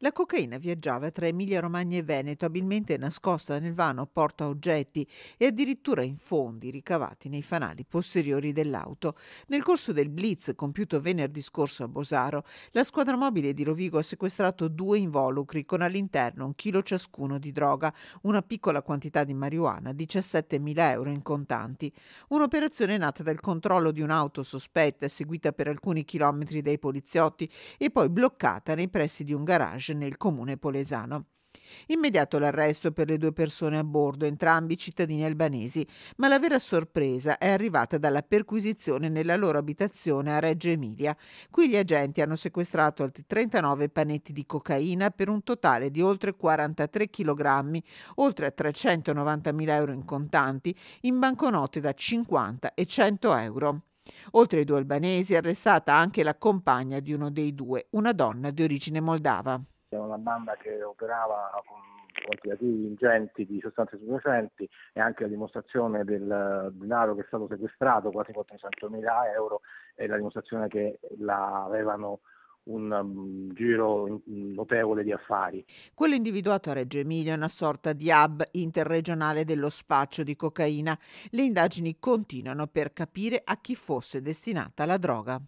La cocaina viaggiava tra Emilia Romagna e Veneto, abilmente nascosta nel vano porta oggetti e addirittura in fondi ricavati nei fanali posteriori dell'auto. Nel corso del blitz compiuto venerdì scorso a Bosaro, la squadra mobile di Rovigo ha sequestrato due involucri con all'interno un chilo ciascuno di droga, una piccola quantità di marijuana, 17.000 euro in contanti. Un'operazione nata dal controllo di un'auto sospetta, seguita per alcuni chilometri dai poliziotti e poi bloccata nei pressi di un garage garage nel comune polesano. Immediato l'arresto per le due persone a bordo, entrambi cittadini albanesi, ma la vera sorpresa è arrivata dalla perquisizione nella loro abitazione a Reggio Emilia. Qui gli agenti hanno sequestrato altri 39 panetti di cocaina per un totale di oltre 43 kg, oltre a 390.000 euro in contanti, in banconote da 50 e 100 euro. Oltre ai due albanesi è arrestata anche la compagna di uno dei due, una donna di origine moldava siamo una banda che operava con quantitativi ingenti di sostanze stupefacenti e anche la dimostrazione del denaro che è stato sequestrato, quasi 400 mila euro, e la dimostrazione che la avevano un um, giro notevole di affari. Quello individuato a Reggio Emilia è una sorta di hub interregionale dello spaccio di cocaina. Le indagini continuano per capire a chi fosse destinata la droga.